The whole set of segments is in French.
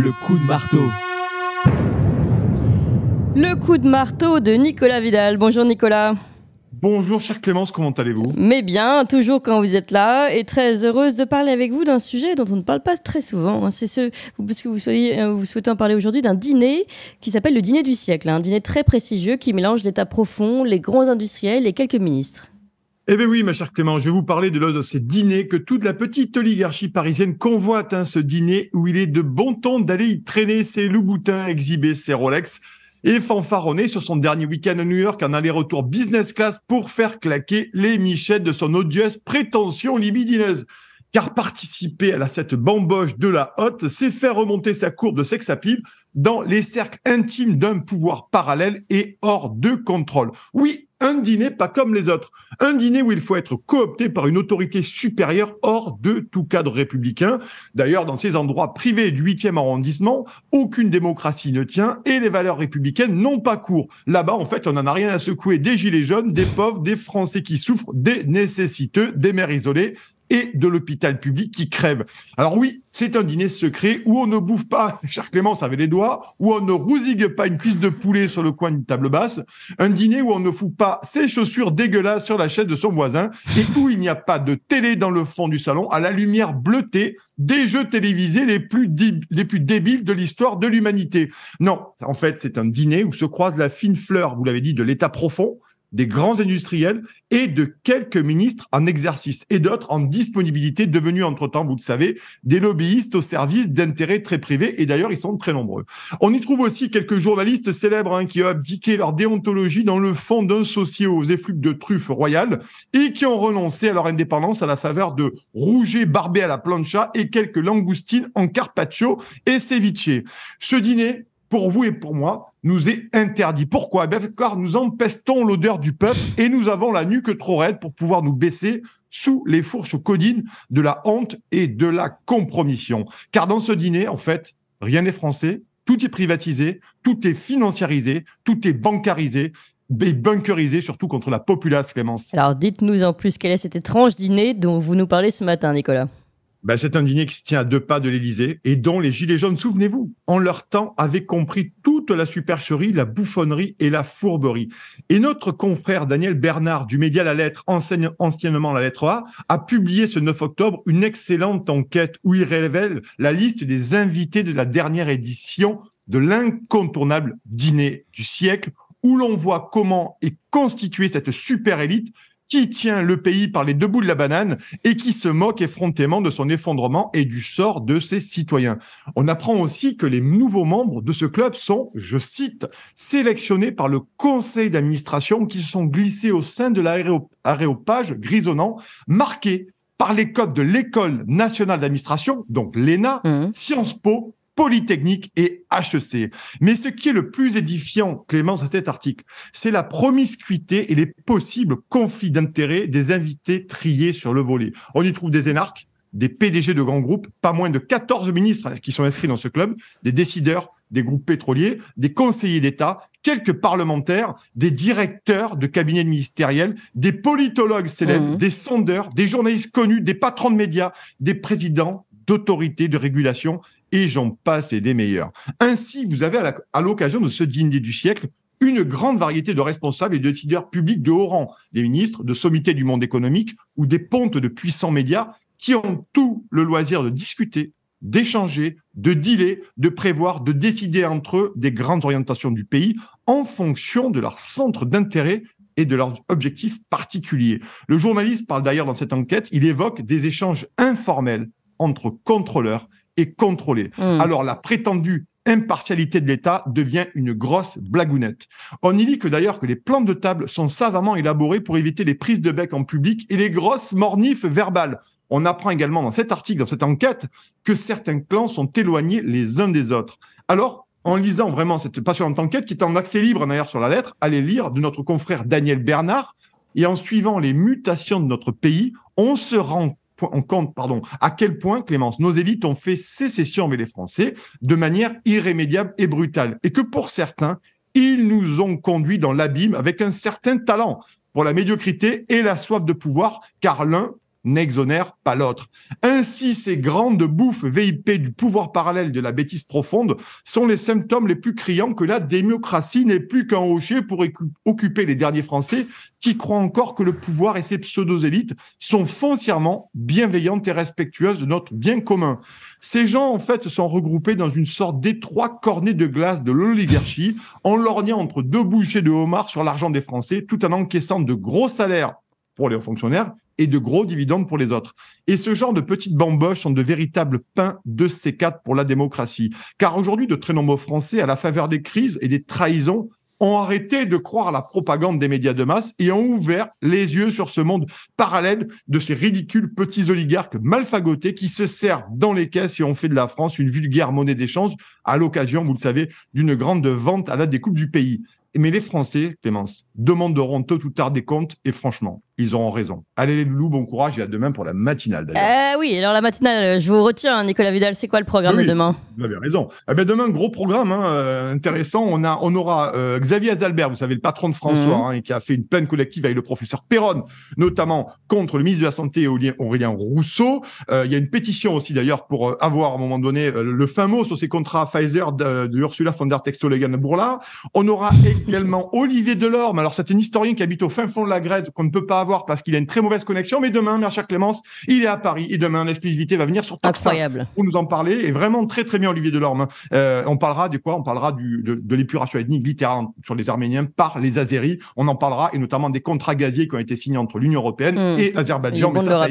le coup de marteau. Le coup de marteau de Nicolas Vidal. Bonjour Nicolas. Bonjour chère Clémence, comment allez-vous Mais bien, toujours quand vous êtes là, et très heureuse de parler avec vous d'un sujet dont on ne parle pas très souvent. Hein. C'est ce, parce que vous, soyez, euh, souhaitez en parler aujourd'hui d'un dîner qui s'appelle le dîner du siècle, un dîner très prestigieux qui mélange l'état profond, les grands industriels et quelques ministres. Eh bien oui, ma chère Clément, je vais vous parler de l'un de ces dîners que toute la petite oligarchie parisienne convoite, hein, ce dîner où il est de bon ton d'aller y traîner ses loups-boutins, exhiber ses Rolex et fanfaronner sur son dernier week-end à New York en aller-retour business class pour faire claquer les michettes de son odieuse prétention libidineuse. Car participer à la cette bamboche de la haute, c'est faire remonter sa courbe de sex dans les cercles intimes d'un pouvoir parallèle et hors de contrôle. Oui, un dîner pas comme les autres. Un dîner où il faut être coopté par une autorité supérieure hors de tout cadre républicain. D'ailleurs, dans ces endroits privés du 8e arrondissement, aucune démocratie ne tient et les valeurs républicaines n'ont pas cours. Là-bas, en fait, on n'en a rien à secouer des gilets jaunes, des pauvres, des Français qui souffrent, des nécessiteux, des mères isolées et de l'hôpital public qui crève. Alors oui, c'est un dîner secret où on ne bouffe pas, cher Clément, avait les doigts, où on ne rousigue pas une cuisse de poulet sur le coin d'une table basse, un dîner où on ne fout pas ses chaussures dégueulasses sur la chaise de son voisin et où il n'y a pas de télé dans le fond du salon à la lumière bleutée des jeux télévisés les plus, les plus débiles de l'histoire de l'humanité. Non, en fait, c'est un dîner où se croise la fine fleur, vous l'avez dit, de l'état profond, des grands industriels et de quelques ministres en exercice et d'autres en disponibilité, devenus entre-temps, vous le savez, des lobbyistes au service d'intérêts très privés et d'ailleurs ils sont très nombreux. On y trouve aussi quelques journalistes célèbres hein, qui ont abdiqué leur déontologie dans le fond d'un socio aux effluves de truffes royales et qui ont renoncé à leur indépendance à la faveur de rouget barbé à la plancha et quelques langoustines en carpaccio et ceviche. Ce dîner pour vous et pour moi, nous est interdit. Pourquoi ben, Car nous empestons l'odeur du peuple et nous avons la nuque trop raide pour pouvoir nous baisser sous les fourches codines de la honte et de la compromission. Car dans ce dîner, en fait, rien n'est français, tout est privatisé, tout est financiarisé, tout est bancarisé et bunkerisé, surtout contre la populace, Clémence. Alors dites-nous en plus quel est cet étrange dîner dont vous nous parlez ce matin, Nicolas. Ben, c'est un dîner qui se tient à deux pas de l'Élysée et dont les Gilets jaunes, souvenez-vous, en leur temps avaient compris toute la supercherie, la bouffonnerie et la fourberie. Et notre confrère Daniel Bernard du Média La Lettre, enseigne anciennement La Lettre A, a publié ce 9 octobre une excellente enquête où il révèle la liste des invités de la dernière édition de l'incontournable dîner du siècle où l'on voit comment est constituée cette super élite qui tient le pays par les deux bouts de la banane et qui se moque effrontément de son effondrement et du sort de ses citoyens. On apprend aussi que les nouveaux membres de ce club sont, je cite, sélectionnés par le conseil d'administration qui se sont glissés au sein de l'aréopage grisonnant, marqué par les codes de l'école nationale d'administration, donc l'ENA, mmh. Sciences Po, Polytechnique et HEC. Mais ce qui est le plus édifiant, Clémence, à cet article, c'est la promiscuité et les possibles conflits d'intérêts des invités triés sur le volet. On y trouve des énarques, des PDG de grands groupes, pas moins de 14 ministres qui sont inscrits dans ce club, des décideurs, des groupes pétroliers, des conseillers d'État, quelques parlementaires, des directeurs de cabinets ministériels, des politologues célèbres, mmh. des sondeurs, des journalistes connus, des patrons de médias, des présidents d'autorités de régulation et j'en passe et des meilleurs. Ainsi, vous avez à l'occasion de ce dîner du siècle une grande variété de responsables et de décideurs publics de haut rang, des ministres, de sommités du monde économique ou des pontes de puissants médias qui ont tout le loisir de discuter, d'échanger, de dealer, de prévoir, de décider entre eux des grandes orientations du pays en fonction de leur centre d'intérêt et de leurs objectifs particuliers. Le journaliste parle d'ailleurs dans cette enquête, il évoque des échanges informels entre contrôleurs et contrôlée. Hmm. Alors la prétendue impartialité de l'État devient une grosse blagounette. On y lit que d'ailleurs que les plans de table sont savamment élaborés pour éviter les prises de bec en public et les grosses mornifs verbales. On apprend également dans cet article, dans cette enquête, que certains clans sont éloignés les uns des autres. Alors, en lisant vraiment cette passionnante enquête, qui est en accès libre d'ailleurs sur la lettre, allez lire de notre confrère Daniel Bernard, et en suivant les mutations de notre pays, on se rend on compte pardon, à quel point, Clémence, nos élites ont fait sécession avec les Français de manière irrémédiable et brutale. Et que pour certains, ils nous ont conduits dans l'abîme avec un certain talent pour la médiocrité et la soif de pouvoir, car l'un n'exonère pas l'autre. Ainsi, ces grandes bouffes VIP du pouvoir parallèle de la bêtise profonde sont les symptômes les plus criants que la démocratie n'est plus qu'un hocher pour occuper les derniers Français qui croient encore que le pouvoir et ses pseudo-élites sont foncièrement bienveillantes et respectueuses de notre bien commun. Ces gens, en fait, se sont regroupés dans une sorte d'étroit cornet de glace de l'oligarchie, en lorgnant entre deux bouchées de homard sur l'argent des Français, tout en encaissant de gros salaires pour les hauts fonctionnaires et de gros dividendes pour les autres. Et ce genre de petites bamboches sont de véritables pains de C4 pour la démocratie. Car aujourd'hui, de très nombreux Français, à la faveur des crises et des trahisons, ont arrêté de croire à la propagande des médias de masse et ont ouvert les yeux sur ce monde parallèle de ces ridicules petits oligarques malfagotés qui se servent dans les caisses et ont fait de la France une vulgaire monnaie d'échange à l'occasion, vous le savez, d'une grande vente à la découpe du pays. Mais les Français, Clémence, demanderont tôt ou tard des comptes et franchement, ils auront raison. Allez les loulous, bon courage et à demain pour la matinale eh oui, alors la matinale, euh, je vous retiens, hein, Nicolas Vidal, c'est quoi le programme de demain Vous avez raison. Eh ben, demain, gros programme hein, euh, intéressant. On, a, on aura euh, Xavier Azalbert, vous savez, le patron de François, mhm. et hein, qui a fait une plainte collective avec le professeur Perron, notamment contre le ministre de la Santé Aurélien Rousseau. il y a une pétition aussi d'ailleurs pour avoir à un moment donné le fin mot sur ces contrats Pfizer de, Ursula von der Textolegen Bourla. On aura également Olivier Delorme. Alors, c'est un historien qui habite au fin fond de la Grèce qu'on ne peut pas avoir parce qu'il a une très mauvaise connexion. Mais demain, chère Clémence, il est à Paris et demain, l'exclusivité va venir sur Incroyable. pour nous en parler. Et vraiment très très bien Olivier Delorme. Euh, on parlera de quoi On parlera du, de, l'épuration ethnique littérale sur les Arméniens par les Azeris. On en parlera et notamment des contrats gaziers qui ont été signés entre l'Union européenne hmm. et l'Azerbaïdjan. Mais ça, ça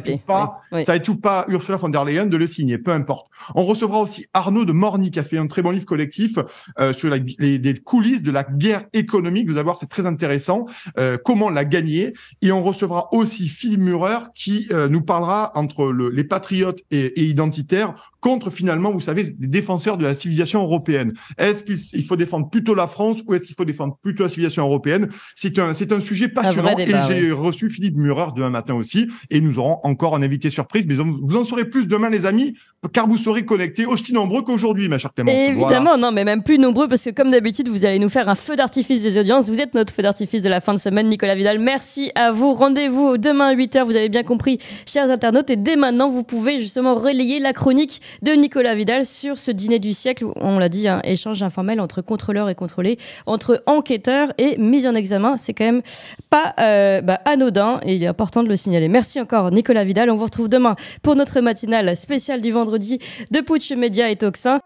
n'étouffe pas, pas Ursula von der Leyen de le signer. Peu importe. On recevra aussi Arnaud de Morny qui a fait un très bon livre collectif euh, sur les, coulisses de la guerre économique. Vous allez voir, c'est très intéressant. Euh, comment la gagner Et on recevra aura aussi Philippe mureur qui euh, nous parlera entre les patriotes et identitaires contre finalement, vous savez, des défenseurs de la civilisation européenne. Est-ce qu'il faut défendre plutôt la France ou est-ce qu'il faut défendre plutôt la civilisation européenne C'est un, c'est un sujet passionnant et j'ai reçu Philippe Mureur demain matin aussi et nous aurons encore un invité surprise. Mais vous en saurez plus demain, les amis, car vous serez connectés aussi nombreux qu'aujourd'hui, ma chère Clémence. évidemment, non, mais même plus nombreux parce que comme d'habitude, vous allez nous faire un feu d'artifice des audiences. Vous êtes notre feu d'artifice de la fin de semaine, Nicolas Vidal. Merci à vous. Rendez-vous demain à 8h. Vous avez bien compris, chers internautes. Et dès maintenant, vous pouvez justement relayer la chronique de Nicolas Vidal sur ce dîner du siècle, on l'a dit, un échange informel entre contrôleurs et contrôlés, entre enquêteurs et mise en examen. C'est quand même pas euh, bah, anodin et il est important de le signaler. Merci encore Nicolas Vidal. On vous retrouve demain pour notre matinale spéciale du vendredi de Putsch Média et Toxin.